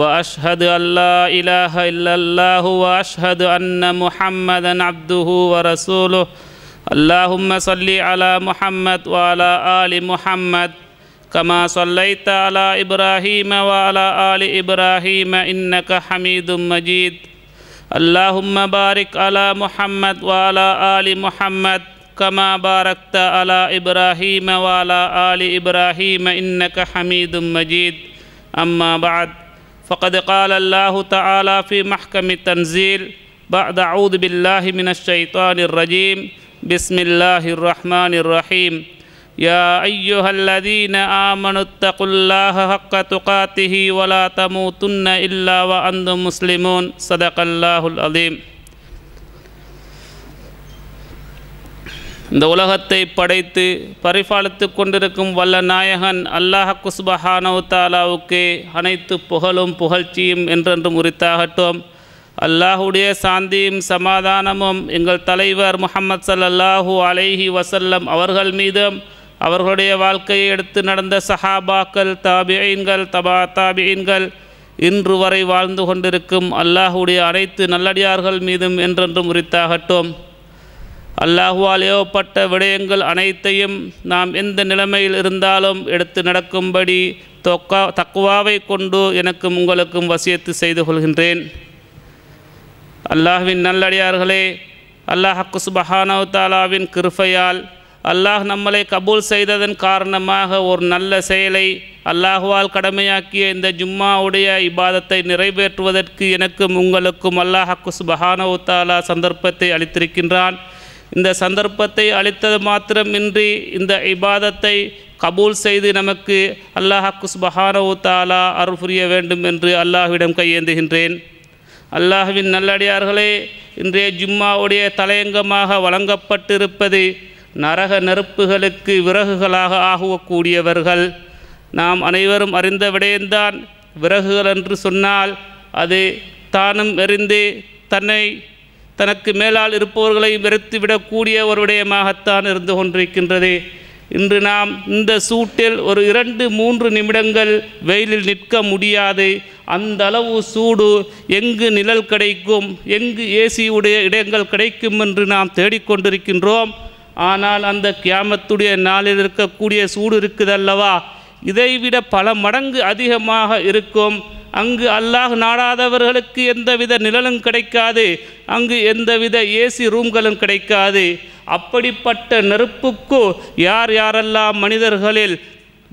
واشهد ان لا اله الا الله واشهد ان محمدا عبده ورسوله اللهم صل على محمد وعلى ال محمد كما صليت على ابراهيم وعلى ال ابراهيم انك حميد مجيد اللهم بارك على محمد وعلى ال محمد كما باركت على ابراهيم وعلى ال ابراهيم انك حميد مجيد اما بعد فقد قال الله تعالى في محكم التنزيل بعد أعوذ بالله من الشيطان الرجيم بسم الله الرحمن الرحيم يا أيها الذين آمنوا اتقوا الله حق تقاته ولا تموتن إلا وأنتم مسلمون صدق الله العظيم இந்த உலகத்தை படைத்து பரிபாலித்து கொண்டிருக்கும் வல்ல நாயகன் அல்லாஹ் குஸ்பஹானவு தாலாவுக்கு அனைத்து புகழும் புகழ்ச்சியும் என்றென்றும் உரித்தாகட்டும் அல்லாஹுடைய சாந்தியும் சமாதானமும் எங்கள் தலைவர் முகமது சல்லாஹு அலைஹி வசல்லம் அவர்கள் மீதும் அவர்களுடைய வாழ்க்கையை எடுத்து நடந்த சஹாபாக்கள் தாபியன்கள் தபா தாபியன்கள் இன்று வரை வாழ்ந்து கொண்டிருக்கும் அல்லாஹுடைய அனைத்து நல்லடியார்கள் மீதும் என்றென்றும் உரித்தாகட்டும் அல்லாஹுவால் ஏவப்பட்ட விடயங்கள் அனைத்தையும் நாம் எந்த நிலைமையில் இருந்தாலும் எடுத்து நடக்கும்படி தொக்கா தக்குவாவை கொண்டு எனக்கும் உங்களுக்கும் வசியத்து செய்து கொள்கின்றேன் அல்லாஹுவின் நல்லடியார்களே அல்லாஹ் பஹானவ் தாலாவின் கிருஃபையால் அல்லாஹ் நம்மளை கபூல் செய்ததன் காரணமாக ஒரு நல்ல செயலை அல்லாஹுவால் கடமையாக்கிய இந்த ஜும்மாவுடைய இபாதத்தை நிறைவேற்றுவதற்கு எனக்கும் உங்களுக்கும் அல்லாஹ் பஹானவ் தாலா சந்தர்ப்பத்தை அளித்திருக்கின்றான் இந்த சந்தர்ப்பத்தை அளித்தது மாத்திரமின்றி இந்த இபாதத்தை கபூல் செய்து நமக்கு அல்லாஹாக்கு சுபஹானவு தாலா அருள் புரிய வேண்டும் என்று அல்லாஹ்விடம் கையேந்துகின்றேன் அல்லாஹுவின் நல்லடியார்களே இன்றைய ஜும்மாவுடைய தலையங்கமாக வழங்கப்பட்டிருப்பது நரக நெருப்புகளுக்கு விறகுகளாக ஆகக்கூடியவர்கள் நாம் அனைவரும் அறிந்த விடயம்தான் விறகுகள் என்று சொன்னால் அது தானும் எரிந்து தன்னை தனக்கு மேலால் இருப்பவர்களை வெறுத்துவிடக்கூடிய ஒரு விடயமாகத்தான் இருந்து கொண்டிருக்கின்றது இன்று நாம் இந்த சூட்டில் ஒரு இரண்டு மூன்று நிமிடங்கள் வெயிலில் நிற்க முடியாது அந்த அளவு சூடு எங்கு நிழல் கிடைக்கும் எங்கு ஏசியுடைய இடங்கள் கிடைக்கும் என்று நாம் தேடிக்கொண்டிருக்கின்றோம் ஆனால் அந்த கியாமத்துடைய நாளில் இருக்கக்கூடிய சூடு இருக்குதல்லவா இதைவிட பல மடங்கு அதிகமாக இருக்கும் அங்கு அல்லாஹ் நாடாதவர்களுக்கு எந்தவித நிழலும் கிடைக்காது அங்கு எந்தவித ஏசி ரூம்களும் கிடைக்காது அப்படிப்பட்ட நெருப்புக்கு யார் யாரெல்லாம் மனிதர்களில்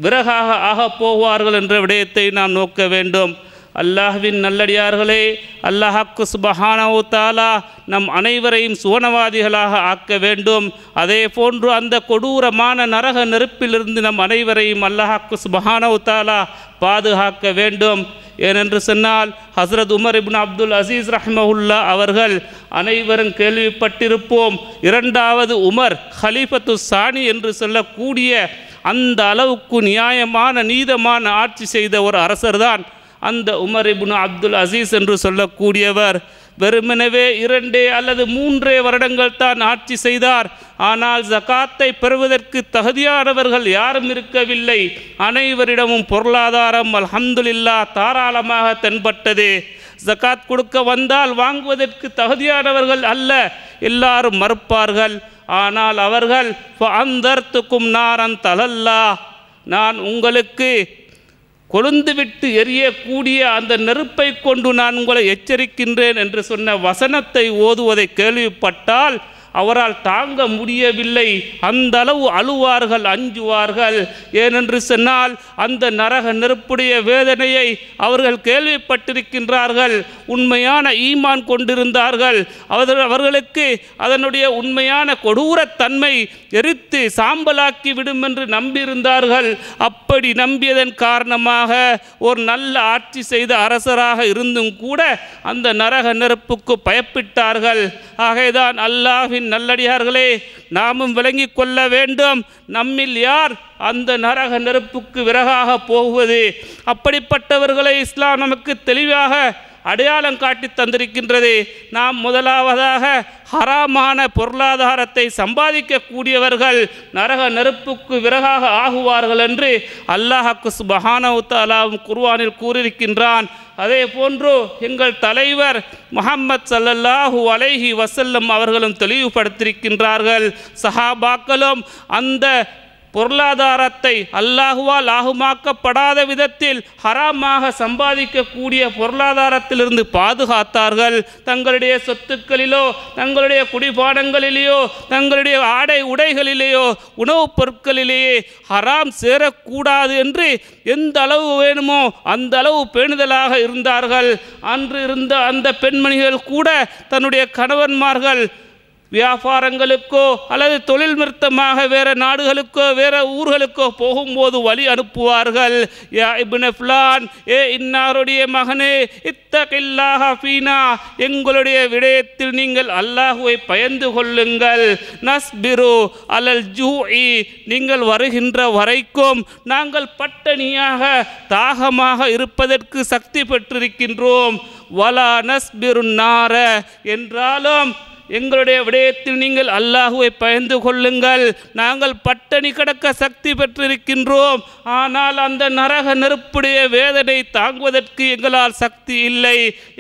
விறகாக ஆகப் போவார்கள் என்ற விடயத்தை நாம் நோக்க வேண்டும் அல்லாஹ்வின் நல்லடியார்களே அல்லாஹாக்கு சுபஹானவு தாலா நம் அனைவரையும் சுவனவாதிகளாக ஆக்க வேண்டும் அதே போன்று அந்த கொடூரமான நரக நெருப்பிலிருந்து நம் அனைவரையும் அல்லாஹாக்கு சுபஹானவு தாலா பாதுகாக்க வேண்டும் ஏனென்று சொன்னால் ஹசரத் உமர் இப்னு அப்துல் அசீஸ் ரஹ்மஹுல்லா அவர்கள் அனைவரும் கேள்விப்பட்டிருப்போம் இரண்டாவது உமர் ஹலீஃபத்து சாணி என்று சொல்லக்கூடிய அந்த அளவுக்கு நியாயமான நீதமான ஆட்சி செய்த ஒரு அரசர்தான் அந்த உமர் இபுனு அப்துல் அசீஸ் என்று சொல்லக்கூடியவர் வெறுமனவே இரண்டே அல்லது மூன்றே வருடங்கள் தான் ஆட்சி செய்தார் ஆனால் ஜகாத்தை பெறுவதற்கு தகுதியானவர்கள் யாரும் இருக்கவில்லை அனைவரிடமும் பொருளாதாரம் அல்ஹம்துலில்லா தாராளமாக தென்பட்டது ஜகாத் கொடுக்க வந்தால் வாங்குவதற்கு தகுதியானவர்கள் அல்ல எல்லாரும் மறுப்பார்கள் ஆனால் அவர்கள் அந்தர்த்துக்கும் நாரன் தலல்லா நான் உங்களுக்கு கொழுந்துவிட்டு எரியக்கூடிய அந்த நெருப்பை கொண்டு நான் உங்களை எச்சரிக்கின்றேன் என்று சொன்ன வசனத்தை ஓதுவதை கேள்விப்பட்டால் அவரால் தாங்க முடியவில்லை அந்த அளவு அழுவார்கள் அஞ்சுவார்கள் ஏனென்று சொன்னால் அந்த நரக நெருப்புடைய வேதனையை அவர்கள் கேள்விப்பட்டிருக்கின்றார்கள் உண்மையான ஈமான் கொண்டிருந்தார்கள் அவர்கள் அவர்களுக்கு அதனுடைய உண்மையான கொடூரத்தன்மை எரித்து சாம்பலாக்கி விடும் என்று நம்பியிருந்தார்கள் அப்படி நம்பியதன் காரணமாக ஒரு நல்ல ஆட்சி செய்த அரசராக இருந்தும் கூட அந்த நரக நெருப்புக்கு பயப்பிட்டார்கள் ஆகையதான் அல்லாஹின் அல்லாஹுவின் நல்லடியார்களே நாமும் விளங்கி கொள்ள வேண்டும் நம்மில் யார் அந்த நரக நெருப்புக்கு விறகாக போகுவது அப்படிப்பட்டவர்களை இஸ்லாம் நமக்கு தெளிவாக அடையாளம் காட்டித் தந்திருக்கின்றது நாம் முதலாவதாக ஹராமான பொருளாதாரத்தை சம்பாதிக்கக்கூடியவர்கள் நரக நெருப்புக்கு விறகாக ஆகுவார்கள் என்று அல்லாஹாக்கு சுபஹானவுத்தாலாவும் குர்வானில் கூறியிருக்கின்றான் அதே போன்று எங்கள் தலைவர் முகம்மது சல்லல்லாஹு அலைஹி வசல்லம் அவர்களும் தெளிவுபடுத்தியிருக்கின்றார்கள் சஹாபாக்களும் அந்த பொருளாதாரத்தை அல்லாஹுவால் ஆகுமாக்கப்படாத விதத்தில் ஹராமாக சம்பாதிக்கக்கூடிய பொருளாதாரத்திலிருந்து பாதுகாத்தார்கள் தங்களுடைய சொத்துக்களிலோ தங்களுடைய குடிபானங்களிலேயோ தங்களுடைய ஆடை உடைகளிலேயோ உணவுப் பொருட்களிலேயே ஹராம் சேரக்கூடாது என்று எந்த அளவு வேணுமோ அந்த அளவு பேணுதலாக இருந்தார்கள் அன்று இருந்த அந்த பெண்மணிகள் கூட தன்னுடைய கணவன்மார்கள் வியாபாரங்களுக்கோ அல்லது தொழில் நிறுத்தமாக வேறு நாடுகளுக்கோ வேறு ஊர்களுக்கோ போகும்போது வழி அனுப்புவார்கள் யா ஏ இன்னாருடைய மகனே இத்தகில்லாஹா ஃபீனா எங்களுடைய விடயத்தில் நீங்கள் அல்லாஹுவை பயந்து கொள்ளுங்கள் நஸ்பிரு அலல் ஜூஇ நீங்கள் வருகின்ற வரைக்கும் நாங்கள் பட்டணியாக தாகமாக இருப்பதற்கு சக்தி பெற்றிருக்கின்றோம் வலா நார என்றாலும் எங்களுடைய விடயத்தில் நீங்கள் அல்லாஹுவை பயந்து கொள்ளுங்கள் நாங்கள் பட்டணி கடக்க சக்தி பெற்றிருக்கின்றோம் ஆனால் அந்த நரக நெருப்புடைய வேதனை தாங்குவதற்கு எங்களால் சக்தி இல்லை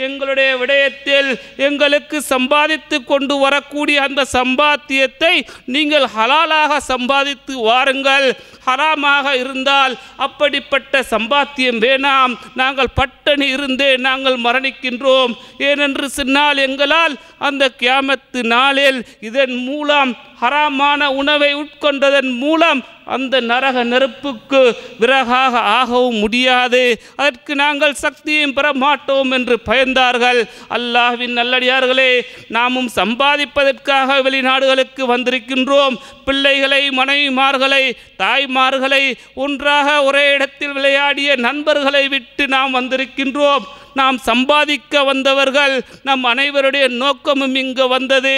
எங்களுடைய விடயத்தில் எங்களுக்கு சம்பாதித்து கொண்டு வரக்கூடிய அந்த சம்பாத்தியத்தை நீங்கள் ஹலாலாக சம்பாதித்து வாருங்கள் ஹராமாக இருந்தால் அப்படிப்பட்ட சம்பாத்தியம் வேணாம் நாங்கள் பட்டணி இருந்தே நாங்கள் மரணிக்கின்றோம் ஏனென்று சொன்னால் எங்களால் அந்த கியாம கியாமத்து நாளில் இதன் மூலம் ஹராமான உணவை உட்கொண்டதன் மூலம் அந்த நரக நெருப்புக்கு விறகாக ஆகவும் முடியாது அதற்கு நாங்கள் சக்தியும் பெற மாட்டோம் என்று பயந்தார்கள் அல்லாஹ்வின் நல்லடியார்களே நாமும் சம்பாதிப்பதற்காக வெளிநாடுகளுக்கு வந்திருக்கின்றோம் பிள்ளைகளை மனைவிமார்களை தாய்மார்களை ஒன்றாக ஒரே இடத்தில் விளையாடிய நண்பர்களை விட்டு நாம் வந்திருக்கின்றோம் நாம் சம்பாதிக்க வந்தவர்கள் நம் அனைவருடைய நோக்கமும் இங்கு வந்தது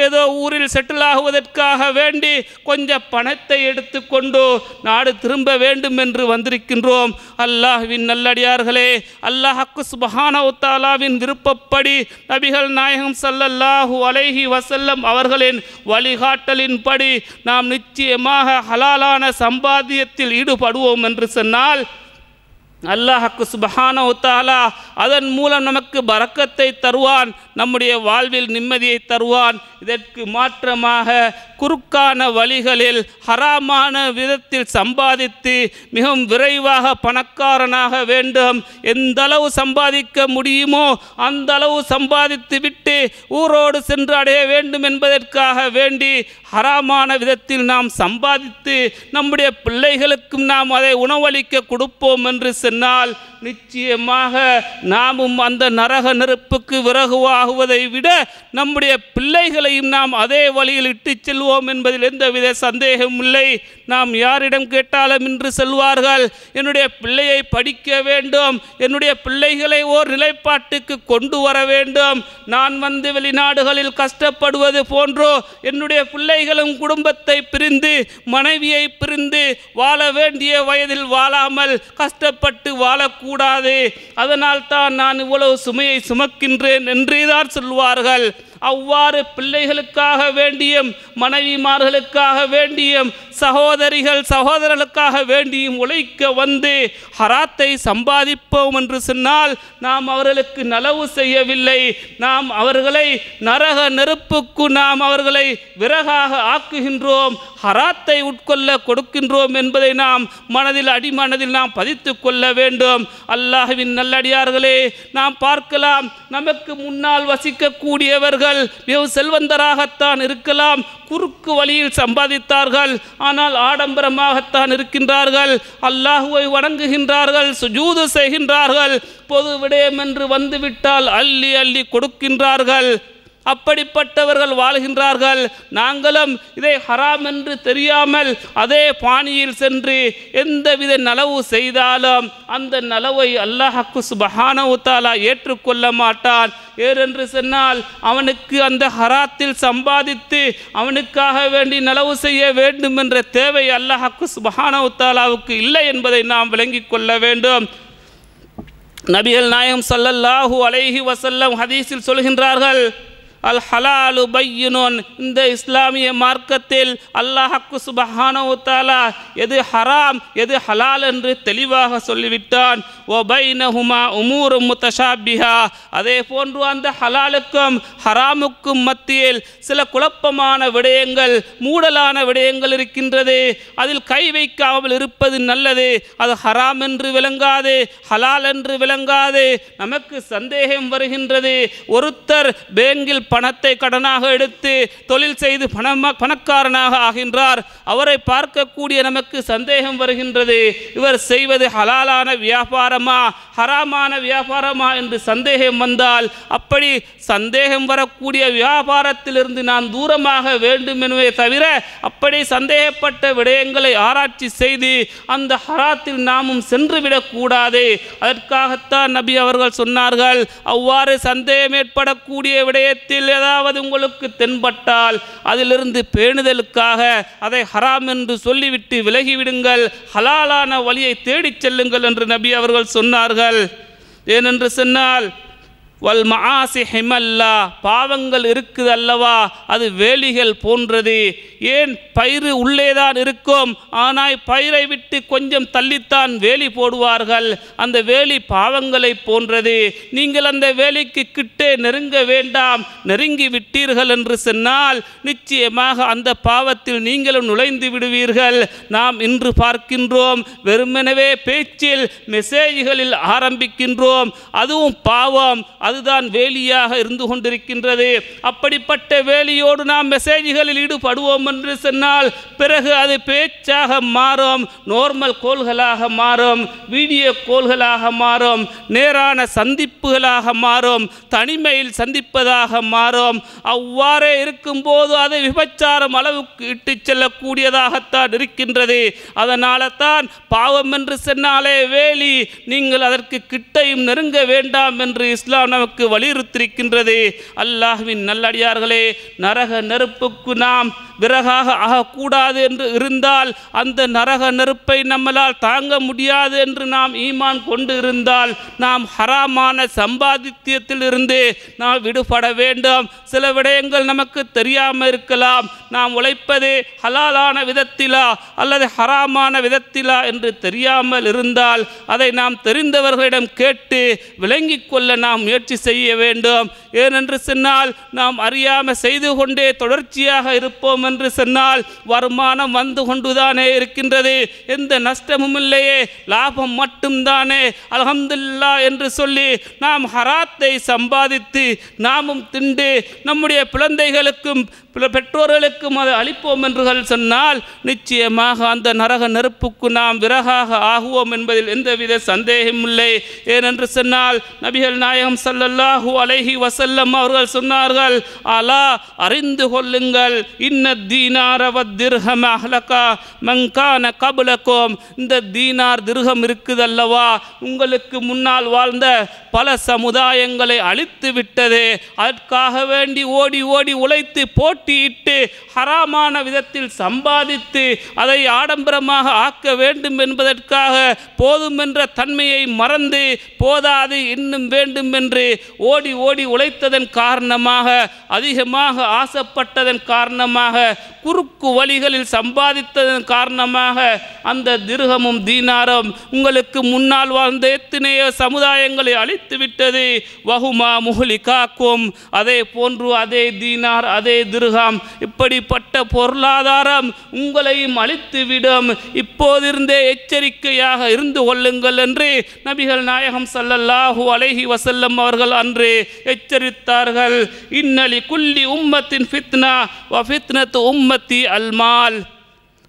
ஏதோ ஊரில் செட்டில் ஆகுவதற்காக வேண்டி கொஞ்சம் பணத்தை எடுத்து கொண்டோ நாடு திரும்ப வேண்டும் என்று வந்திருக்கின்றோம் அல்லாஹ்வின் நல்லடியார்களே அல்லாஹ் அக்கு சுபஹானவுத்தாலாவின் விருப்பப்படி நபிகள் நாயகம் சல்லல்லாஹு அலைஹி வசல்லம் அவர்களின் வழிகாட்டலின்படி நாம் நிச்சயமாக ஹலாலான சம்பாத்தியத்தில் ஈடுபடுவோம் என்று சொன்னால் அல்லாஹக்கு சுபஹான உத்தாலா அதன் மூலம் நமக்கு பறக்கத்தை தருவான் நம்முடைய வாழ்வில் நிம்மதியை தருவான் இதற்கு மாற்றமாக குறுக்கான வழிகளில் ஹராமான விதத்தில் சம்பாதித்து மிகவும் விரைவாக பணக்காரனாக வேண்டும் எந்த அளவு சம்பாதிக்க முடியுமோ அந்த அளவு சம்பாதித்து விட்டு ஊரோடு சென்று அடைய வேண்டும் என்பதற்காக வேண்டி ஹராமான விதத்தில் நாம் சம்பாதித்து நம்முடைய பிள்ளைகளுக்கும் நாம் அதை உணவளிக்க கொடுப்போம் என்று சொன்னால் நிச்சயமாக நாமும் அந்த நரக நெருப்புக்கு விறகுவாகுவதை விட நம்முடைய பிள்ளைகளையும் நாம் அதே வழியில் இட்டு செல்வோம் என்பதில் எந்தவித சந்தேகமும் இல்லை நாம் யாரிடம் கேட்டாலும் இன்று செல்வார்கள் என்னுடைய பிள்ளையை படிக்க வேண்டும் என்னுடைய பிள்ளைகளை ஓர் நிலைப்பாட்டுக்கு கொண்டு வர வேண்டும் நான் வந்து வெளிநாடுகளில் கஷ்டப்படுவது போன்றோ என்னுடைய பிள்ளைகளும் குடும்பத்தை பிரிந்து மனைவியை பிரிந்து வாழ வேண்டிய வயதில் வாழாமல் கஷ்டப்பட்டு கட்டுப்பட்டு வாழக்கூடாது அதனால் தான் நான் இவ்வளவு சுமையை சுமக்கின்றேன் என்றேதான் சொல்வார்கள் அவ்வாறு பிள்ளைகளுக்காக வேண்டியும் மனைவிமார்களுக்காக வேண்டியும் சகோதரிகள் சகோதரர்களுக்காக வேண்டியும் உழைக்க வந்து ஹராத்தை சம்பாதிப்போம் என்று சொன்னால் நாம் அவர்களுக்கு நலவு செய்யவில்லை நாம் அவர்களை நரக நெருப்புக்கு நாம் அவர்களை விறகாக ஆக்குகின்றோம் ஹராத்தை உட்கொள்ள கொடுக்கின்றோம் என்பதை நாம் மனதில் அடிமனதில் நாம் பதித்து கொள்ள வேண்டும் அல்லாஹுவின் நல்லடியார்களே நாம் பார்க்கலாம் நமக்கு முன்னால் வசிக்கக்கூடியவர்கள் இருப்பார்கள் வெகு செல்வந்தராகத்தான் இருக்கலாம் குறுக்கு வழியில் சம்பாதித்தார்கள் ஆனால் ஆடம்பரமாகத்தான் இருக்கின்றார்கள் அல்லாஹுவை வணங்குகின்றார்கள் சுஜூது செய்கின்றார்கள் பொது விடயம் என்று வந்துவிட்டால் அள்ளி அள்ளி கொடுக்கின்றார்கள் அப்படிப்பட்டவர்கள் வாழ்கின்றார்கள் நாங்களும் இதை ஹராம் என்று தெரியாமல் அதே பாணியில் சென்று எந்தவித நலவு செய்தாலும் அந்த நலவை அல்லாஹக்கு சுபஹானவுத்தாலா ஏற்றுக்கொள்ள மாட்டான் ஏறென்று சொன்னால் அவனுக்கு அந்த ஹராத்தில் சம்பாதித்து அவனுக்காக வேண்டி நலவு செய்ய வேண்டும் என்ற தேவை அல்லாஹக்கு சுபஹானவுத்தாலாவுக்கு இல்லை என்பதை நாம் விளங்கிக் கொள்ள வேண்டும் நபிகள் நாயம் சல்லல்லாஹூ அலைஹி வசல்லம் ஹதீஸில் சொல்கின்றார்கள் அல் ஹலாலு பையினோன் இந்த இஸ்லாமிய மார்க்கத்தில் அல்லாஹக்கு சுபஹானவுத்தாலா எது ஹராம் எது ஹலால் என்று தெளிவாக சொல்லிவிட்டான் ஓ பைனஹுமா உமூர் முத்தஷாபிஹா அதே போன்று அந்த ஹலாலுக்கும் ஹராமுக்கும் மத்தியில் சில குழப்பமான விடயங்கள் மூடலான விடயங்கள் இருக்கின்றது அதில் கை வைக்காமல் இருப்பது நல்லது அது ஹராம் என்று விளங்காது ஹலால் என்று விளங்காது நமக்கு சந்தேகம் வருகின்றது ஒருத்தர் பேங்கில் பணத்தை கடனாக எடுத்து தொழில் செய்து பணம் பணக்காரனாக ஆகின்றார் அவரை பார்க்கக்கூடிய நமக்கு சந்தேகம் வருகின்றது இவர் செய்வது ஹலாலான வியாபாரமா ஹராமான வியாபாரமா என்று சந்தேகம் வந்தால் அப்படி சந்தேகம் வரக்கூடிய வியாபாரத்திலிருந்து நான் தூரமாக வேண்டும் எனவே தவிர அப்படி சந்தேகப்பட்ட விடயங்களை ஆராய்ச்சி செய்து அந்த ஹராத்தில் நாமும் சென்றுவிடக்கூடாது அதற்காகத்தான் நபி அவர்கள் சொன்னார்கள் அவ்வாறு சந்தேகம் ஏற்படக்கூடிய விடயத்தில் வழியில் ஏதாவது உங்களுக்கு தென்பட்டால் அதிலிருந்து பேணுதலுக்காக அதை ஹராம் என்று சொல்லிவிட்டு விலகிவிடுங்கள் ஹலாலான வழியை தேடிச் செல்லுங்கள் என்று நபி அவர்கள் சொன்னார்கள் ஏனென்று சொன்னால் வல் மஆசி ஹிமல்லா பாவங்கள் இருக்குது அல்லவா அது வேலிகள் போன்றது ஏன் பயிறு உள்ளேதான் இருக்கும் ஆனால் பயிரை விட்டு கொஞ்சம் தள்ளித்தான் வேலி போடுவார்கள் அந்த வேலி பாவங்களை போன்றது நீங்கள் அந்த வேலிக்கு கிட்டே நெருங்க வேண்டாம் நெருங்கி விட்டீர்கள் என்று சொன்னால் நிச்சயமாக அந்த பாவத்தில் நீங்களும் நுழைந்து விடுவீர்கள் நாம் இன்று பார்க்கின்றோம் வெறுமெனவே பேச்சில் மெசேஜ்களில் ஆரம்பிக்கின்றோம் அதுவும் பாவம் அதுதான் வேலியாக இருந்து கொண்டிருக்கின்றது அப்படிப்பட்ட வேலியோடு நாம் மெசேஜ்களில் ஈடுபடுவோம் என்று சொன்னால் பிறகு அது பேச்சாக மாறும் நார்மல் கோள்களாக மாறும் வீடியோ கோள்களாக மாறும் நேரான சந்திப்புகளாக மாறும் தனிமையில் சந்திப்பதாக மாறும் அவ்வாறே இருக்கும்போது அதை விபச்சாரம் அளவுக்கு இட்டு செல்லக்கூடியதாகத்தான் இருக்கின்றது அதனால தான் பாவம் என்று சொன்னாலே வேலி நீங்கள் அதற்கு கிட்டையும் நெருங்க வேண்டாம் என்று இஸ்லாம் நமக்கு வலியுறுத்திருக்கின்றது அல்லாஹுவின் நல்லடியார்களே நரக நெருப்புக்கு நாம் விறகாக ஆகக்கூடாது என்று இருந்தால் அந்த நரக நெருப்பை நம்மளால் தாங்க முடியாது என்று நாம் ஈமான் கொண்டு இருந்தால் நாம் ஹராமான சம்பாதித்தியத்தில் இருந்து நாம் விடுபட வேண்டும் சில விடயங்கள் நமக்கு தெரியாமல் இருக்கலாம் நாம் உழைப்பது ஹலாலான விதத்திலா அல்லது ஹராமான விதத்திலா என்று தெரியாமல் இருந்தால் அதை நாம் தெரிந்தவர்களிடம் கேட்டு விளங்கி கொள்ள நாம் முயற்சி செய்ய வேண்டும் ஏனென்று சொன்னால் நாம் அறியாமல் செய்து கொண்டே தொடர்ச்சியாக இருப்போம் என்று சொன்னால் வருமானம் வந்து கொண்டுதானே இருக்கின்றது எந்த நஷ்டமும் இல்லையே லாபம் மட்டும்தானே அலகம்துல்லா என்று சொல்லி நாம் ஹராத்தை சம்பாதித்து நாமும் திண்டு நம்முடைய குழந்தைகளுக்கும் பெற்றோர்களுக்கும் அதை அளிப்போம் என்றுகள் சொன்னால் நிச்சயமாக அந்த நரக நெருப்புக்கு நாம் விறகாக ஆகுவோம் என்பதில் எந்தவித சந்தேகமில்லை ஏனென்று சொன்னால் நபிகள் நாயகம் சல்லல்லாஹூ அலைஹி வசல்லம் அவர்கள் சொன்னார்கள் அலா அறிந்து கொள்ளுங்கள் இன்ன தீனாரவத்திர்ஹம் அஹ்லகா மங்கான கபுலக்கோம் இந்த தீனார் திருகம் இருக்குதல்லவா உங்களுக்கு முன்னால் வாழ்ந்த பல சமுதாயங்களை அழித்து விட்டது அதற்காக வேண்டி ஓடி ஓடி உழைத்து போட்டு பூட்டியிட்டு ஹராமான விதத்தில் சம்பாதித்து அதை ஆடம்பரமாக ஆக்க வேண்டும் என்பதற்காக போதும் என்ற தன்மையை மறந்து போதாது இன்னும் வேண்டும் என்று ஓடி ஓடி உழைத்ததன் காரணமாக அதிகமாக ஆசைப்பட்டதன் காரணமாக குறுக்கு வழிகளில் சம்பாதித்ததன் காரணமாக அந்த திருகமும் தீனாரம் உங்களுக்கு முன்னால் வாழ்ந்த எத்தனையோ சமுதாயங்களை அழித்துவிட்டது வகுமா முகலி காக்கும் அதே போன்று அதே தீனார் அதே திரு முதுகாம் இப்படிப்பட்ட பொருளாதாரம் உங்களையும் அழித்துவிடும் இப்போதிருந்தே எச்சரிக்கையாக இருந்து கொள்ளுங்கள் என்று நபிகள் நாயகம் சல்லல்லாஹு அலைஹி வசல்லம் அவர்கள் அன்று எச்சரித்தார்கள் இன்னலி குல்லி உம்மத்தின் ஃபித்னா வ ஃபித்னத்து உம்மத்தி அல்மால்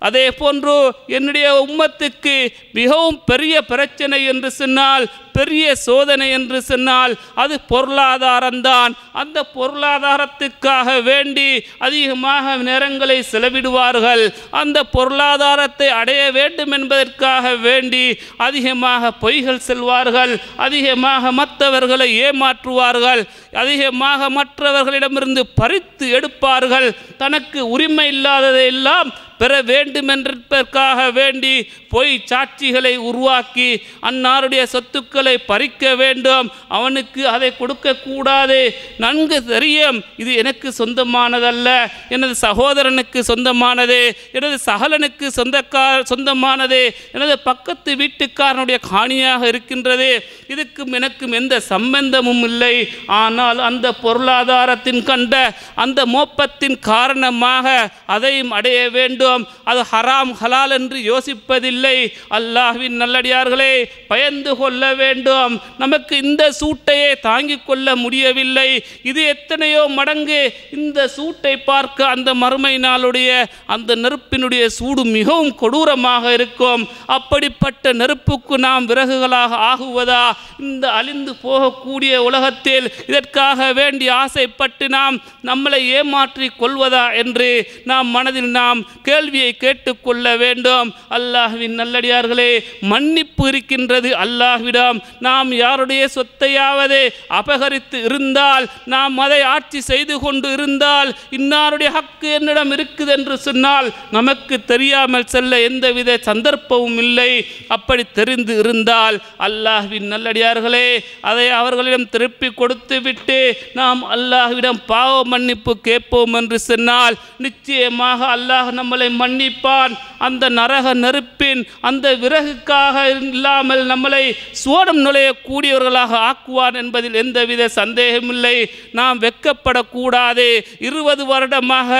அதே போன்று என்னுடைய உம்மத்துக்கு மிகவும் பெரிய பிரச்சனை என்று சொன்னால் பெரிய சோதனை என்று சொன்னால் அது பொருளாதாரம்தான் அந்த பொருளாதாரத்துக்காக வேண்டி அதிகமாக நேரங்களை செலவிடுவார்கள் அந்த பொருளாதாரத்தை அடைய வேண்டும் என்பதற்காக வேண்டி அதிகமாக பொய்கள் செல்வார்கள் அதிகமாக மற்றவர்களை ஏமாற்றுவார்கள் அதிகமாக மற்றவர்களிடமிருந்து பறித்து எடுப்பார்கள் தனக்கு உரிமை இல்லாததையெல்லாம் பெற வேண்டும் வேண்டி பொய் சாட்சிகளை உருவாக்கி அன்னாருடைய சொத்துக்கள் பொருட்களை பறிக்க வேண்டும் அவனுக்கு அதை கொடுக்கக்கூடாது நன்கு தெரியும் இது எனக்கு சொந்தமானதல்ல எனது சகோதரனுக்கு சொந்தமானது எனது சகலனுக்கு சொந்தக்கார சொந்தமானது எனது பக்கத்து வீட்டுக்காரனுடைய காணியாக இருக்கின்றது இதுக்கும் எனக்கும் எந்த சம்பந்தமும் இல்லை ஆனால் அந்த பொருளாதாரத்தின் கண்ட அந்த மோப்பத்தின் காரணமாக அதையும் அடைய வேண்டும் அது ஹராம் ஹலால் என்று யோசிப்பதில்லை அல்லாஹ்வின் நல்லடியார்களே பயந்து கொள்ள வேண்டும் நமக்கு இந்த சூட்டையே தாங்கிக் கொள்ள முடியவில்லை இது எத்தனையோ மடங்கு இந்த சூட்டை பார்க்க அந்த மறுமை நாளுடைய அந்த நெருப்பினுடைய சூடு மிகவும் கொடூரமாக இருக்கும் அப்படிப்பட்ட நெருப்புக்கு நாம் விறகுகளாக ஆகுவதா இந்த அழிந்து போகக்கூடிய உலகத்தில் இதற்காக வேண்டி ஆசைப்பட்டு நாம் நம்மளை ஏமாற்றி கொள்வதா என்று நாம் மனதில் நாம் கேள்வியை கேட்டுக்கொள்ள வேண்டும் அல்லாஹ்வின் நல்லடியார்களே மன்னிப்பு இருக்கின்றது அல்லாஹ்விடம் நாம் யாருடைய சொத்தையாவது அபகரித்து இருந்தால் நாம் அதை ஆட்சி செய்து கொண்டு இருந்தால் இன்னாருடைய ஹக்கு என்னிடம் இருக்குது என்று சொன்னால் நமக்கு தெரியாமல் செல்ல எந்தவித சந்தர்ப்பமும் இல்லை அப்படி தெரிந்து இருந்தால் அல்லாஹ்வின் நல்லடியார்களே அதை அவர்களிடம் திருப்பி கொடுத்துவிட்டு நாம் அல்லாஹ்விடம் பாவ மன்னிப்பு கேட்போம் என்று சொன்னால் நிச்சயமாக அல்லாஹ் நம்மளை மன்னிப்பான் அந்த நரக நெருப்பின் அந்த விறகுக்காக இல்லாமல் நம்மளை சோட அன்றாடம் நுழையக்கூடியவர்களாக ஆக்குவார் என்பதில் எந்தவித சந்தேகமில்லை நாம் வெக்கப்படக்கூடாது இருபது வருடமாக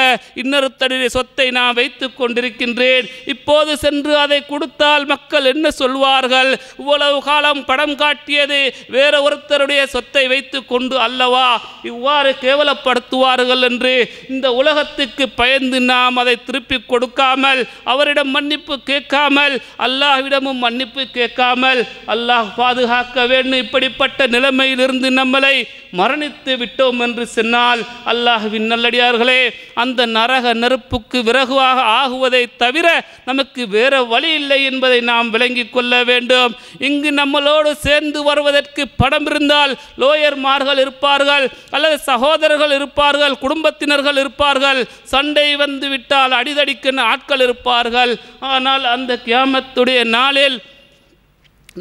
இன்னொருத்தடி சொத்தை நான் வைத்து கொண்டிருக்கின்றேன் இப்போது சென்று அதை கொடுத்தால் மக்கள் என்ன சொல்வார்கள் இவ்வளவு காலம் படம் காட்டியது வேற ஒருத்தருடைய சொத்தை வைத்து கொண்டு அல்லவா இவ்வாறு கேவலப்படுத்துவார்கள் என்று இந்த உலகத்துக்கு பயந்து நாம் அதை திருப்பி கொடுக்காமல் அவரிடம் மன்னிப்பு கேட்காமல் அல்லாஹ்விடமும் மன்னிப்பு கேட்காமல் அல்லாஹ் பாது பாதுகாக்க வேண்டும் இப்படிப்பட்ட நிலைமையிலிருந்து நம்மளை மரணித்து விட்டோம் என்று சொன்னால் அல்லாஹுவின் நல்லடியார்களே அந்த நரக நெருப்புக்கு விறகுவாக ஆகுவதை தவிர நமக்கு வேறு வழி இல்லை என்பதை நாம் விளங்கி கொள்ள வேண்டும் இங்கு நம்மளோடு சேர்ந்து வருவதற்கு படம் இருந்தால் லோயர்மார்கள் இருப்பார்கள் அல்லது சகோதரர்கள் இருப்பார்கள் குடும்பத்தினர்கள் இருப்பார்கள் சண்டை வந்து விட்டால் அடிதடிக்கின்ற ஆட்கள் இருப்பார்கள் ஆனால் அந்த கியாமத்துடைய நாளில்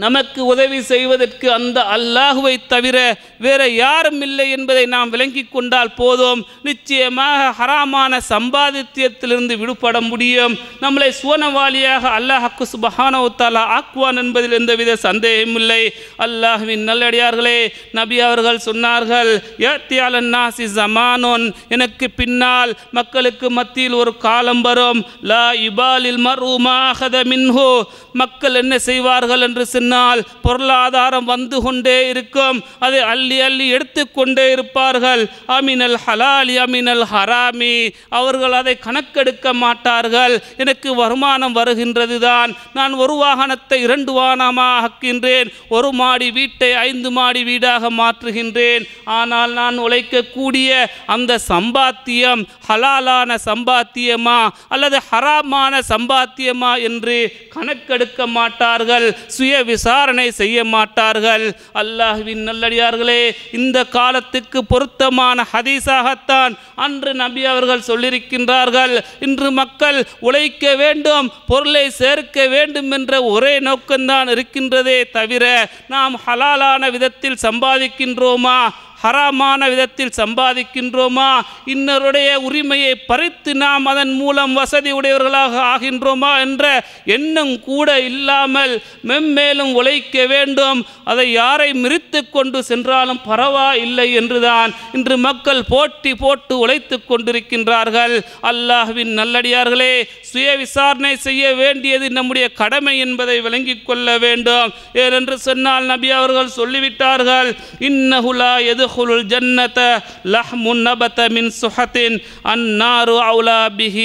நமக்கு உதவி செய்வதற்கு அந்த அல்லாஹுவை தவிர வேற யாரும் இல்லை என்பதை நாம் விளங்கி கொண்டால் போதும் நிச்சயமாக ஹராமான சம்பாதித்தியத்திலிருந்து விடுபட முடியும் நம்மளை சுவனவாளியாக அல்லாஹக்கு சுபஹானவுத்தாலா ஆக்குவான் என்பதில் எந்தவித சந்தேகமில்லை அல்லாஹுவின் நல்லடியார்களே நபி அவர்கள் சொன்னார்கள் நாசி ஜமானோன் எனக்கு பின்னால் மக்களுக்கு மத்தியில் ஒரு காலம் வரும் லா இபாலில் மர்மா மின்ஹோ மக்கள் என்ன செய்வார்கள் என்று சொன்னால் பொருளாதாரம் வந்து கொண்டே இருக்கும் அதை அள்ளி அள்ளி எடுத்துக்கொண்டே இருப்பார்கள் அமினல் ஹலாலி அமினல் ஹராமி அவர்கள் அதை கணக்கெடுக்க மாட்டார்கள் எனக்கு வருமானம் வருகின்றது தான் நான் ஒரு வாகனத்தை இரண்டு வாகனமாக ஆக்கின்றேன் ஒரு மாடி வீட்டை ஐந்து மாடி வீடாக மாற்றுகின்றேன் ஆனால் நான் உழைக்கக்கூடிய அந்த சம்பாத்தியம் ஹலாலான சம்பாத்தியமா அல்லது ஹராமான சம்பாத்தியமா என்று கணக்கெடுக்க மாட்டார்கள் சுய விசாரணை செய்ய மாட்டார்கள் அல்லாஹுவின் நல்லடியார்களே இந்த காலத்துக்கு பொருத்தமான ஹதீஸாகத்தான் அன்று நபி அவர்கள் சொல்லியிருக்கின்றார்கள் இன்று மக்கள் உழைக்க வேண்டும் பொருளை சேர்க்க வேண்டும் என்ற ஒரே நோக்கம்தான் இருக்கின்றதே தவிர நாம் ஹலாலான விதத்தில் சம்பாதிக்கின்றோமா ஹராமான விதத்தில் சம்பாதிக்கின்றோமா இன்னருடைய உரிமையை பறித்து நாம் அதன் மூலம் வசதி உடையவர்களாக ஆகின்றோமா என்ற எண்ணம் கூட இல்லாமல் மென்மேலும் உழைக்க வேண்டும் அதை யாரை மிரித்து கொண்டு சென்றாலும் பரவாயில்லை என்றுதான் இன்று மக்கள் போட்டி போட்டு உழைத்து கொண்டிருக்கின்றார்கள் அல்லாஹ்வின் நல்லடியார்களே சுய விசாரணை செய்ய வேண்டியது நம்முடைய கடமை என்பதை விளங்கிக் கொள்ள வேண்டும் ஏனென்று சொன்னால் நபி அவர்கள் சொல்லிவிட்டார்கள் இன்னகுலா எது يدخل الجنة لحم نبت من سحت النار أولى به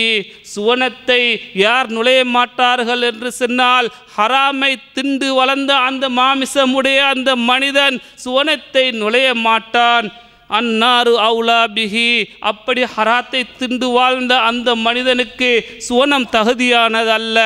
சுவனத்தை யார் நுழைய மாட்டார்கள் என்று சொன்னால் ஹராமை திண்டு வளர்ந்த அந்த மாமிசமுடைய அந்த மனிதன் சுவனத்தை நுழைய மாட்டான் அன்னாரு அவுலா பிஹி அப்படி ஹராத்தை திண்டு வாழ்ந்த அந்த மனிதனுக்கு சுவனம் தகுதியானது அல்ல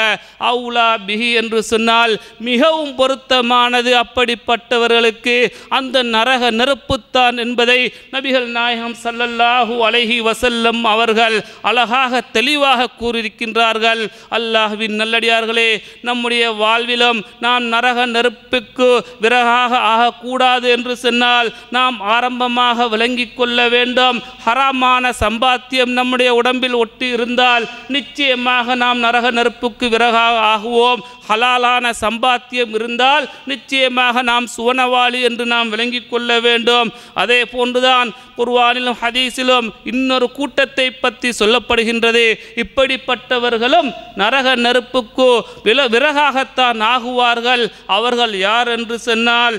அவுலா பிஹி என்று சொன்னால் மிகவும் பொருத்தமானது அப்படிப்பட்டவர்களுக்கு அந்த நரக நெருப்புத்தான் என்பதை நபிகள் நாயகம் சல்லல்லாஹு அலஹி வசல்லம் அவர்கள் அழகாக தெளிவாக கூறியிருக்கின்றார்கள் அல்லாஹுவின் நல்லடியார்களே நம்முடைய வாழ்விலும் நாம் நரக நெருப்புக்கு விறகாக ஆகக்கூடாது என்று சொன்னால் நாம் ஆரம்பமாக விளங்கி கொள்ள வேண்டும் ஹராமான சம்பாத்தியம் நம்முடைய உடம்பில் ஒட்டி இருந்தால் நிச்சயமாக நாம் நரக நெருப்புக்கு விறகாக ஆகுவோம் ஹலாலான சம்பாத்தியம் இருந்தால் நிச்சயமாக நாம் சுவனவாளி என்று நாம் விளங்கி கொள்ள வேண்டும் அதே போன்றுதான் குர்வானிலும் ஹதீஸிலும் இன்னொரு கூட்டத்தை பற்றி சொல்லப்படுகின்றது இப்படிப்பட்டவர்களும் நரக நெருப்புக்கு வில விறகாகத்தான் ஆகுவார்கள் அவர்கள் யார் என்று சொன்னால்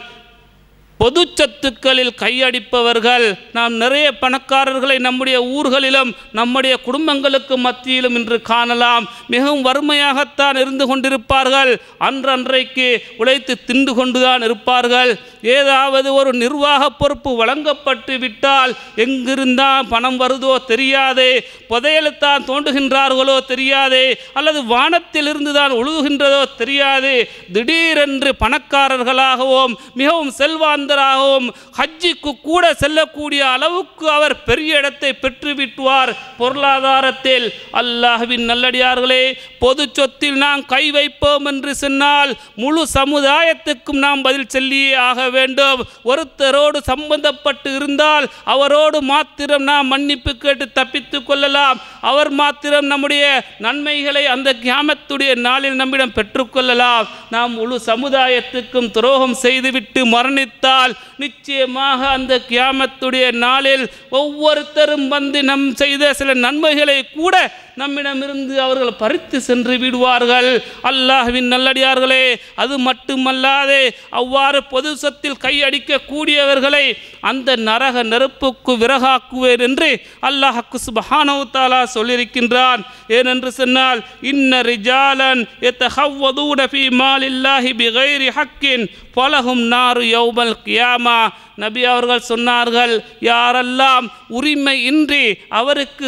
பொது சத்துக்களில் கையடிப்பவர்கள் நாம் நிறைய பணக்காரர்களை நம்முடைய ஊர்களிலும் நம்முடைய குடும்பங்களுக்கு மத்தியிலும் இன்று காணலாம் மிகவும் வறுமையாகத்தான் இருந்து கொண்டிருப்பார்கள் அன்றன்றைக்கு உழைத்து திண்டு கொண்டுதான் இருப்பார்கள் ஏதாவது ஒரு நிர்வாக பொறுப்பு வழங்கப்பட்டு விட்டால் எங்கிருந்தான் பணம் வருதோ தெரியாதே புதையலுத்தான் தோண்டுகின்றார்களோ தெரியாதே அல்லது வானத்திலிருந்து தான் உழுகுகின்றதோ தெரியாது திடீரென்று பணக்காரர்களாகவும் மிகவும் செல்வாந்த செல்வந்தராகவும் ஹஜ்ஜிக்கு கூட செல்லக்கூடிய அளவுக்கு அவர் பெரிய இடத்தை பெற்றுவிட்டுவார் பொருளாதாரத்தில் அல்லாஹுவின் நல்லடியார்களே பொது சொத்தில் நாம் கை வைப்போம் என்று சொன்னால் முழு சமுதாயத்துக்கும் நாம் பதில் சொல்லியே ஆக வேண்டும் ஒருத்தரோடு சம்பந்தப்பட்டு இருந்தால் அவரோடு மாத்திரம் நாம் மன்னிப்பு கேட்டு தப்பித்து கொள்ளலாம் அவர் மாத்திரம் நம்முடைய நன்மைகளை அந்த கியாமத்துடைய நாளில் நம்மிடம் பெற்றுக்கொள்ளலாம் நாம் முழு சமுதாயத்துக்கும் துரோகம் செய்துவிட்டு மரணித்தார் சொன்னால் நிச்சயமாக அந்த கியாமத்துடைய நாளில் ஒவ்வொருத்தரும் வந்து நம் செய்த சில நன்மைகளை கூட நம்மிடமிருந்து அவர்கள் பறித்து சென்று விடுவார்கள் அல்லாஹ்வின் நல்லடியார்களே அது மட்டுமல்லாதே அவ்வாறு பொது சத்தில் கையடிக்கக்கூடியவர்களை அந்த நரக நெருப்புக்கு விறகாக்குவேன் என்று அல்லாஹ் சுபஹானவு தாலா சொல்லியிருக்கின்றான் ஏனென்று சொன்னால் இன்ன ரிஜாலன் எத்தூடபி மாலில்லாஹி பிகைரி ஹக்கின் பலகும் நாறு யௌமல் கியாமா நபி அவர்கள் சொன்னார்கள் யாரெல்லாம் உரிமை இன்றி அவருக்கு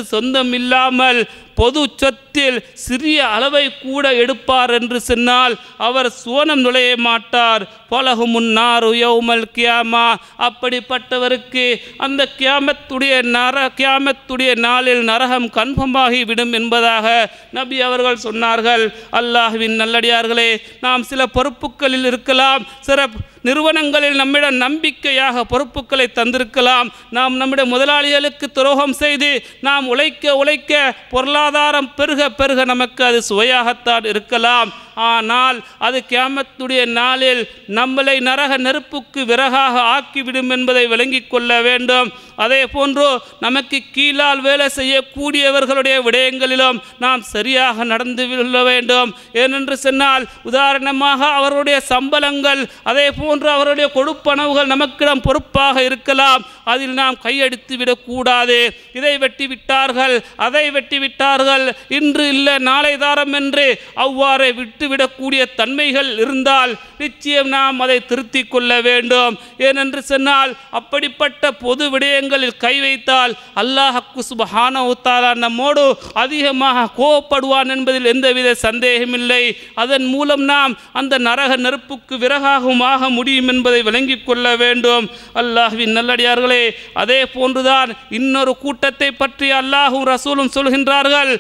இல்லாமல் பொது சொத்தில் சிறிய அளவை கூட எடுப்பார் என்று சொன்னால் அவர் சுவனம் நுழைய மாட்டார் பலகு முன்னார் உயவுமல் கியாமா அப்படிப்பட்டவருக்கு அந்த கியாமத்துடைய நர கியாமத்துடைய நாளில் நரகம் கன்பமாகி விடும் என்பதாக நபி அவர்கள் சொன்னார்கள் அல்லாஹுவின் நல்லடியார்களே நாம் சில பொறுப்புகளில் இருக்கலாம் சில நிறுவனங்களில் நம்மிடம் நம்பிக்கையாக பொறுப்புகளை தந்திருக்கலாம் நாம் நம்முடைய முதலாளிகளுக்கு துரோகம் செய்து நாம் உழைக்க உழைக்க பொருளாதாரம் பெருக பெருக நமக்கு அது சுவையாகத்தான் இருக்கலாம் ஆனால் அது கேமத்துடைய நாளில் நம்மளை நரக நெருப்புக்கு விறகாக ஆக்கிவிடும் என்பதை விளங்கிக் கொள்ள வேண்டும் அதே போன்று நமக்கு கீழால் வேலை செய்யக்கூடியவர்களுடைய விடயங்களிலும் நாம் சரியாக நடந்து கொள்ள வேண்டும் ஏனென்று சொன்னால் உதாரணமாக அவருடைய சம்பளங்கள் அதே போ போன்று அவருடைய கொடுப்பனவுகள் நமக்கிடம் பொறுப்பாக இருக்கலாம் அதில் நாம் கையடித்து விடக்கூடாது இதை வெட்டி விட்டார்கள் அதை வெட்டி விட்டார்கள் இன்று இல்லை நாளை தாரம் என்று அவ்வாறு விட்டுவிடக்கூடிய தன்மைகள் இருந்தால் நிச்சயம் நாம் அதை திருத்தி கொள்ள வேண்டும் ஏனென்று சொன்னால் அப்படிப்பட்ட பொது விடயங்களில் கை வைத்தால் அல்லாஹ் சுபஹானவுத்தாலா நம்மோடு அதிகமாக கோவப்படுவான் என்பதில் எந்தவித சந்தேகமில்லை அதன் மூலம் நாம் அந்த நரக நெருப்புக்கு விறகாகும் ஆக முடியும் என்பதை விளங்கி கொள்ள வேண்டும் அல்லாஹுவின் நல்லடியார்களே அதே போன்றுதான் இன்னொரு கூட்டத்தை பற்றி அல்லாஹும் ரசூலும் சொல்கின்றார்கள்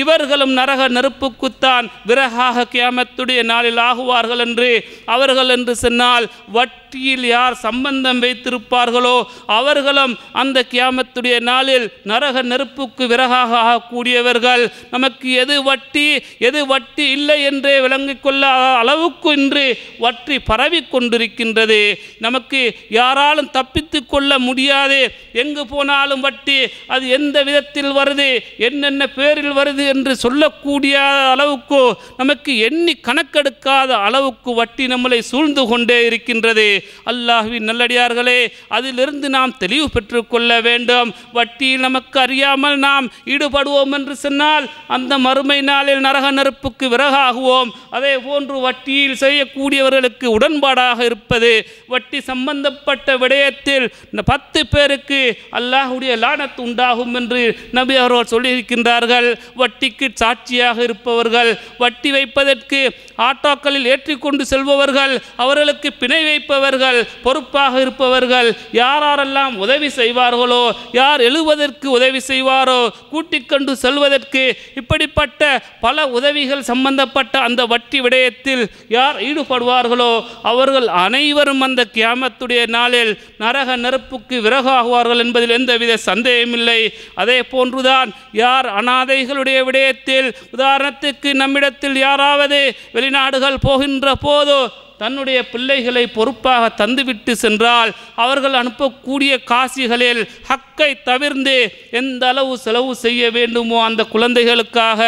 இவர்களும் நரக நெருப்புக்குத்தான் விறகாக கியாமத்துடைய நாளில் ஆகுவார்கள் என்று அவர்கள் என்று சொன்னால் வட் சக்தியில் யார் சம்பந்தம் வைத்திருப்பார்களோ அவர்களும் அந்த கியாமத்துடைய நாளில் நரக நெருப்புக்கு விறகாக ஆகக்கூடியவர்கள் நமக்கு எது வட்டி எது வட்டி இல்லை என்றே விளங்கிக் கொள்ள அளவுக்கு இன்று வற்றி பரவி கொண்டிருக்கின்றது நமக்கு யாராலும் தப்பித்து கொள்ள முடியாது எங்கு போனாலும் வட்டி அது எந்த விதத்தில் வருது என்னென்ன பேரில் வருது என்று சொல்லக்கூடிய அளவுக்கு நமக்கு எண்ணி கணக்கெடுக்காத அளவுக்கு வட்டி நம்மளை சூழ்ந்து கொண்டே இருக்கின்றது அல்லாஹுவின் நல்லடியார்களே அதிலிருந்து நாம் தெளிவு பெற்றுக்கொள்ள வேண்டும் வட்டியில் நமக்கு அறியாமல் நாம் ஈடுபடுவோம் என்று சொன்னால் அந்த மறுமை நாளில் நரக நெருப்புக்கு விறகாகுவோம் அதே போன்று வட்டியில் செய்யக்கூடியவர்களுக்கு உடன்பாடாக இருப்பது வட்டி சம்பந்தப்பட்ட விடயத்தில் பத்து பேருக்கு அல்லாஹுடைய லானத்து உண்டாகும் என்று நபி அவர்கள் சொல்லியிருக்கின்றார்கள் வட்டிக்கு சாட்சியாக இருப்பவர்கள் வட்டி வைப்பதற்கு ஆட்டோக்களில் ஏற்றி கொண்டு செல்பவர்கள் அவர்களுக்கு பிணை வைப்பவர்கள் பொறுப்பாக இருப்பவர்கள் யாரெல்லாம் உதவி செய்வார்களோ யார் எழுவதற்கு உதவி செய்வாரோ கூட்டிக்கொண்டு செல்வதற்கு இப்படிப்பட்ட பல உதவிகள் சம்பந்தப்பட்ட அந்த வட்டி விடயத்தில் யார் ஈடுபடுவார்களோ அவர்கள் அனைவரும் அந்த கியாமத்துடைய நாளில் நரக நெருப்புக்கு விறகாகுவார்கள் என்பதில் எந்தவித சந்தேகமில்லை அதே போன்றுதான் யார் அனாதைகளுடைய விடயத்தில் உதாரணத்துக்கு நம்மிடத்தில் யாராவது வெளிநாடுகள் போகின்ற போது தன்னுடைய பிள்ளைகளை பொறுப்பாக தந்துவிட்டு சென்றால் அவர்கள் அனுப்பக்கூடிய காசிகளில் ஹக் ஹக்கை தவிர்ந்து எந்த அளவு செலவு செய்ய வேண்டுமோ அந்த குழந்தைகளுக்காக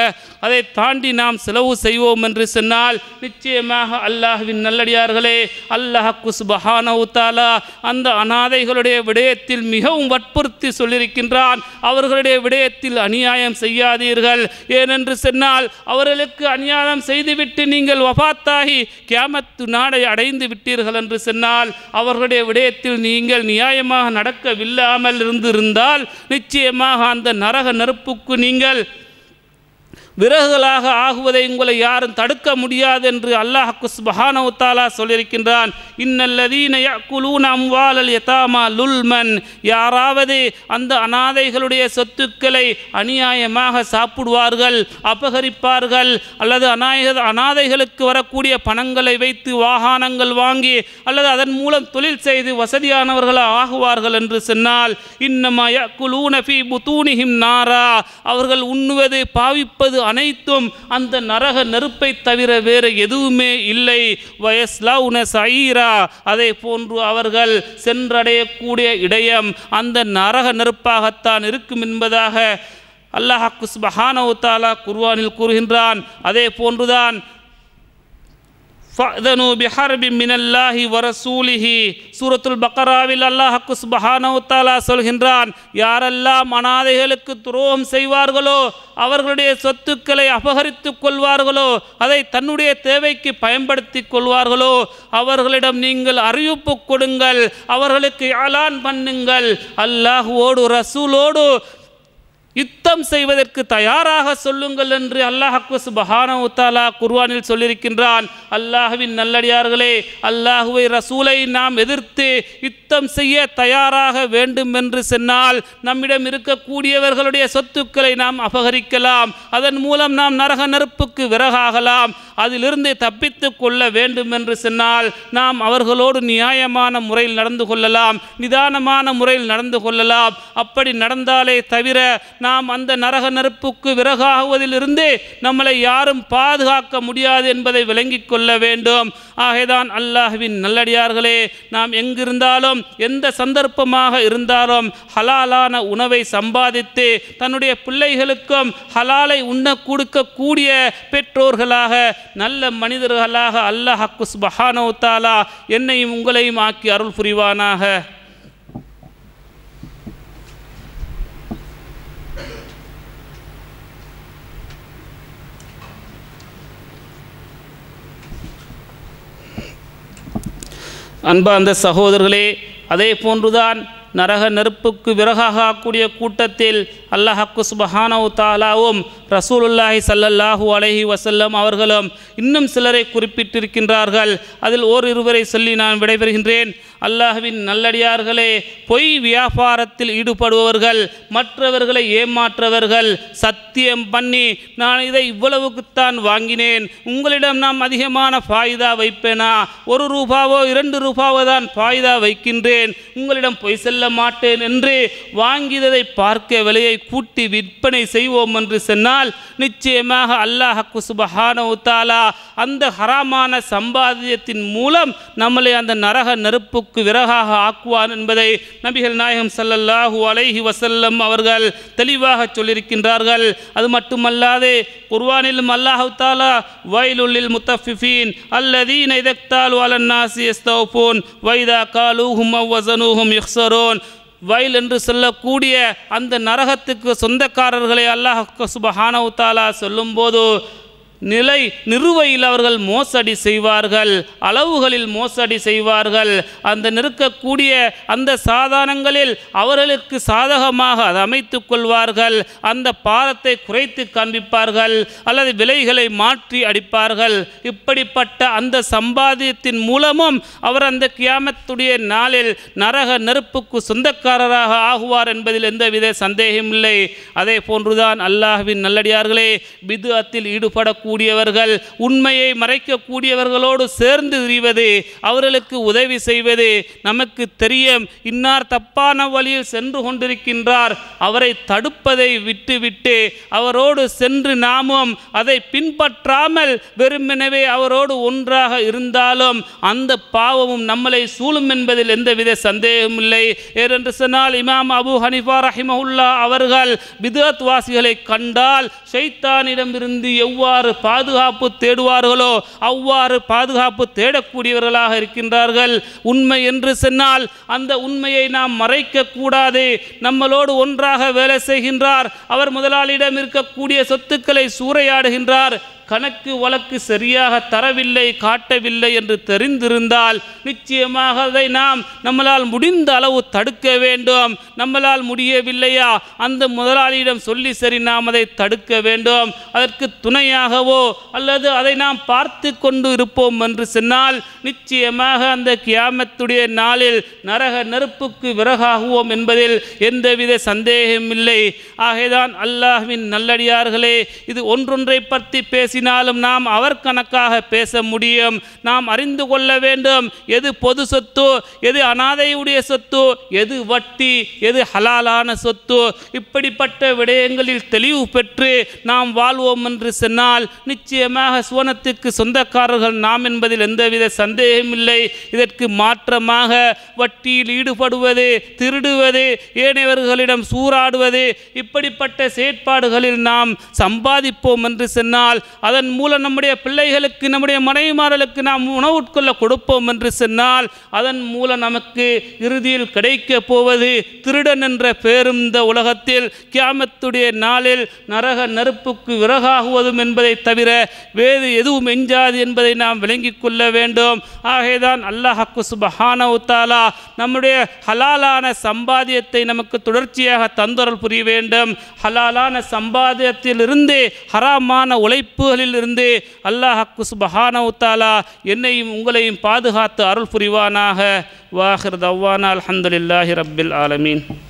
அதை தாண்டி நாம் செலவு செய்வோம் என்று சொன்னால் நிச்சயமாக அல்லாஹ்வின் நல்லடியார்களே அல்லாஹ் தாலா அந்த அனாதைகளுடைய விடயத்தில் மிகவும் வற்புறுத்தி சொல்லியிருக்கின்றான் அவர்களுடைய விடயத்தில் அநியாயம் செய்யாதீர்கள் ஏனென்று சொன்னால் அவர்களுக்கு அநியாயம் செய்துவிட்டு நீங்கள் வபாத்தாகி கேமத்து நாடை அடைந்து விட்டீர்கள் என்று சொன்னால் அவர்களுடைய விடயத்தில் நீங்கள் நியாயமாக நடக்கவில்லாமல் இருந்து இருந்தால் நிச்சயமாக அந்த நரக நெருப்புக்கு நீங்கள் விறகுகளாக ஆகுவதை உங்களை யாரும் தடுக்க முடியாது என்று அல்லாஹ் குஸ்பஹானவுத்தாலா சொல்லியிருக்கின்றான் இன்னல்லதீன குலூன் அம்வால் அல் யதாமா லுல்மன் யாராவது அந்த அனாதைகளுடைய சொத்துக்களை அநியாயமாக சாப்பிடுவார்கள் அபகரிப்பார்கள் அல்லது அநாய அனாதைகளுக்கு வரக்கூடிய பணங்களை வைத்து வாகனங்கள் வாங்கி அல்லது அதன் மூலம் தொழில் செய்து வசதியானவர்களாக ஆகுவார்கள் என்று சொன்னால் இன்னமா குலூனஃபி புத்தூனிஹிம் நாரா அவர்கள் உண்ணுவது பாவிப்பது அனைத்தும் அந்த நரக நெருப்பை தவிர வேறு எதுவுமே இல்லை வயஸ்லவுன சயிரா அதே போன்று அவர்கள் சென்றடையக்கூடிய இடையம் அந்த நரக நெருப்பாகத்தான் இருக்கும் என்பதாக அல்லாஹ் குஸ்பஹானவுத்தாலா குர்வானில் கூறுகின்றான் அதே போன்றுதான் ஃபதனு பிஹர்பி மினல்லாஹி வரசூலிஹி சூரத்துல் பக்கராவில் அல்லாஹ் குஸ்பஹானவுத்தாலா சொல்கின்றான் யாரெல்லாம் அனாதைகளுக்கு துரோகம் செய்வார்களோ அவர்களுடைய சொத்துக்களை அபகரித்து கொள்வார்களோ அதை தன்னுடைய தேவைக்கு பயன்படுத்தி கொள்வார்களோ அவர்களிடம் நீங்கள் அறிவிப்பு கொடுங்கள் அவர்களுக்கு யாலான் பண்ணுங்கள் அல்லாஹுவோடு ரசூலோடு யுத்தம் செய்வதற்கு தயாராக சொல்லுங்கள் என்று அல்லாஹக்கு சுபஹான உத்தாலா குர்வானில் சொல்லியிருக்கின்றான் அல்லாஹுவின் நல்லடியார்களே அல்லாஹுவை ரசூலை நாம் எதிர்த்து யுத்தம் செய்ய தயாராக வேண்டும் என்று சொன்னால் நம்மிடம் இருக்கக்கூடியவர்களுடைய சொத்துக்களை நாம் அபகரிக்கலாம் அதன் மூலம் நாம் நரக நெருப்புக்கு விறகாகலாம் அதிலிருந்து தப்பித்து கொள்ள வேண்டும் என்று சொன்னால் நாம் அவர்களோடு நியாயமான முறையில் நடந்து கொள்ளலாம் நிதானமான முறையில் நடந்து கொள்ளலாம் அப்படி நடந்தாலே தவிர நாம் அந்த நரக நெருப்புக்கு விறகாகுவதிலிருந்து நம்மளை யாரும் பாதுகாக்க முடியாது என்பதை விளங்கி கொள்ள வேண்டும் ஆகைதான் அல்லாஹுவின் நல்லடியார்களே நாம் எங்கிருந்தாலும் எந்த சந்தர்ப்பமாக இருந்தாலும் ஹலாலான உணவை சம்பாதித்து தன்னுடைய பிள்ளைகளுக்கும் ஹலாலை உண்ண கொடுக்கக்கூடிய பெற்றோர்களாக நல்ல மனிதர்களாக அல்லாஹ் பஹானோ தாலா என்னையும் உங்களையும் ஆக்கி அருள் புரிவானாக அன்பார்ந்த சகோதரர்களே அதே போன்றுதான் நரக நெருப்புக்கு விறகாக ஆக்கூடிய கூட்டத்தில் அல்லாஹக்கு சுபஹானவு தாலாவும் ரசூலுல்லாஹி சல்லல்லாஹூ அலஹி வசல்லம் அவர்களும் இன்னும் சிலரை குறிப்பிட்டிருக்கின்றார்கள் அதில் ஓர் இருவரை சொல்லி நான் விடைபெறுகின்றேன் அல்லாஹுவின் நல்லடியார்களே பொய் வியாபாரத்தில் ஈடுபடுபவர்கள் மற்றவர்களை ஏமாற்றவர்கள் சத்தியம் பண்ணி நான் இதை இவ்வளவுக்குத்தான் வாங்கினேன் உங்களிடம் நாம் அதிகமான ஃபாய்தா வைப்பேனா ஒரு ரூபாவோ இரண்டு ரூபாவோ தான் ஃபாய்தா வைக்கின்றேன் உங்களிடம் பொய் செல்ல மாட்டேன் என்று வாங்கியதை பார்க்க விலையை கூட்டி விற்பனை செய்வோம் என்று சொன்னால் நிச்சயமாக அல்லாஹ் குசுபஹானவுத்தாலா அந்த ஹராமான சம்பாதியத்தின் மூலம் நம்மளை அந்த நரக நெருப்பு அன்புக்கு விறகாக ஆக்குவான் என்பதை நபிகள் நாயகம் சல்லல்லாஹூ அலைஹி வசல்லம் அவர்கள் தெளிவாக சொல்லியிருக்கின்றார்கள் அது மட்டுமல்லாது குர்வானிலும் அல்லாஹு தாலா வயலுள்ளில் முத்தஃபிஃபீன் அல்லதீன் இதக்தாலு வாலன்னாசி எஸ்தௌபூன் வைதா காலூஹும் அவ்வசனூஹும் இஹ்சரோன் வயல் என்று சொல்லக்கூடிய அந்த நரகத்துக்கு சொந்தக்காரர்களை அல்லாஹ் சுபஹானவுத்தாலா சொல்லும்போது நிலை நிறுவையில் அவர்கள் மோசடி செய்வார்கள் அளவுகளில் மோசடி செய்வார்கள் அந்த நிற்கக்கூடிய அந்த சாதனங்களில் அவர்களுக்கு சாதகமாக அதை அமைத்து கொள்வார்கள் அந்த பாலத்தை குறைத்து காண்பிப்பார்கள் அல்லது விலைகளை மாற்றி அடிப்பார்கள் இப்படிப்பட்ட அந்த சம்பாதியத்தின் மூலமும் அவர் அந்த கியாமத்துடைய நாளில் நரக நெருப்புக்கு சொந்தக்காரராக ஆகுவார் என்பதில் எந்தவித சந்தேகமில்லை அதே போன்றுதான் அல்லாஹ்வின் நல்லடியார்களே விது அத்தில் ஈடுபடக்கூடிய கூடியவர்கள் உண்மையை மறைக்கக்கூடியவர்களோடு சேர்ந்து திரிவது அவர்களுக்கு உதவி செய்வது நமக்கு தெரியும் இன்னார் தப்பான வழியில் சென்று கொண்டிருக்கின்றார் அவரை தடுப்பதை விட்டுவிட்டு அவரோடு சென்று நாமும் அதை பின்பற்றாமல் வெறுமெனவே அவரோடு ஒன்றாக இருந்தாலும் அந்த பாவமும் நம்மளை சூழும் என்பதில் எந்தவித சந்தேகமில்லை ஏனென்று சொன்னால் இமாம் அபு ஹனிஃபா ரஹிமஹுல்லா அவர்கள் விதத்வாசிகளை கண்டால் சைத்தானிடமிருந்து எவ்வாறு பாதுகாப்பு தேடுவார்களோ அவ்வாறு பாதுகாப்பு தேடக்கூடியவர்களாக இருக்கின்றார்கள் உண்மை என்று சொன்னால் அந்த உண்மையை நாம் மறைக்கக்கூடாது நம்மளோடு ஒன்றாக வேலை செய்கின்றார் அவர் முதலாளியிடம் இருக்கக்கூடிய சொத்துக்களை சூறையாடுகின்றார் கணக்கு வழக்கு சரியாக தரவில்லை காட்டவில்லை என்று தெரிந்திருந்தால் நிச்சயமாக அதை நாம் நம்மளால் முடிந்த அளவு தடுக்க வேண்டும் நம்மளால் முடியவில்லையா அந்த முதலாளியிடம் சொல்லி சரி நாம் அதை தடுக்க வேண்டும் அதற்கு துணையாகவோ அல்லது அதை நாம் பார்த்து கொண்டு இருப்போம் என்று சொன்னால் நிச்சயமாக அந்த கியாமத்துடைய நாளில் நரக நெருப்புக்கு விறகாகுவோம் என்பதில் எந்தவித சந்தேகமில்லை ஆகைதான் அல்லாஹ்வின் நல்லடியார்களே இது ஒன்றொன்றை பற்றி பேசி பேசினாலும் நாம் அவர் கணக்காக பேச முடியும் நாம் அறிந்து கொள்ள வேண்டும் எது பொது சொத்து எது அனாதையுடைய சொத்து எது வட்டி எது ஹலாலான சொத்து இப்படிப்பட்ட விடயங்களில் தெளிவு பெற்று நாம் வாழ்வோம் என்று சொன்னால் நிச்சயமாக சுவனத்துக்கு சொந்தக்காரர்கள் நாம் என்பதில் எந்தவித இல்லை இதற்கு மாற்றமாக வட்டியில் ஈடுபடுவது திருடுவது ஏனையவர்களிடம் சூறாடுவது இப்படிப்பட்ட செயற்பாடுகளில் நாம் சம்பாதிப்போம் என்று சொன்னால் அதன் மூலம் நம்முடைய பிள்ளைகளுக்கு நம்முடைய மனைவிமார்களுக்கு நாம் உணவு உட்கொள்ள கொடுப்போம் என்று சொன்னால் அதன் மூலம் நமக்கு இறுதியில் கிடைக்கப் போவது திருடன் என்ற பேரும் இந்த உலகத்தில் கியாமத்துடைய நாளில் நரக நெருப்புக்கு விறகாகுவதும் என்பதை தவிர வேறு எதுவும் எஞ்சாது என்பதை நாம் விளங்கிக் கொள்ள வேண்டும் அல்லாஹ் அல்லாஹக்கு உத்தாலா நம்முடைய ஹலாலான சம்பாதியத்தை நமக்கு தொடர்ச்சியாக தந்தொரல் புரிய வேண்டும் ஹலாலான சம்பாதியத்திலிருந்து ஹராமான உழைப்பு இருந்தே அல்லாஹ் குஸ்பஹானவுத்தாலா என்னையும் உங்களையும் பாதுகாத்து அருள் புரிவானாக வாஹிர் தவ்வானா அலமதுல்லாஹி ரப்பில் ஆலமீன்